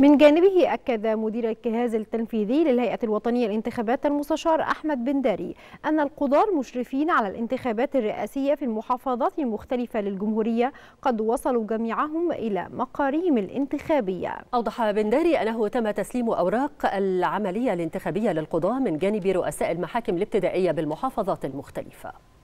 من جانبه أكد مدير الجهاز التنفيذي للهيئة الوطنية للانتخابات المستشار أحمد بنداري أن القضاة المشرفين على الانتخابات الرئاسية في المحافظات المختلفة للجمهورية قد وصلوا جميعهم إلى مقاريم الانتخابية أوضح بنداري أنه تم تسليم أوراق العملية الانتخابية للقضاة من جانب رؤساء المحاكم الابتدائية بالمحافظات المختلفة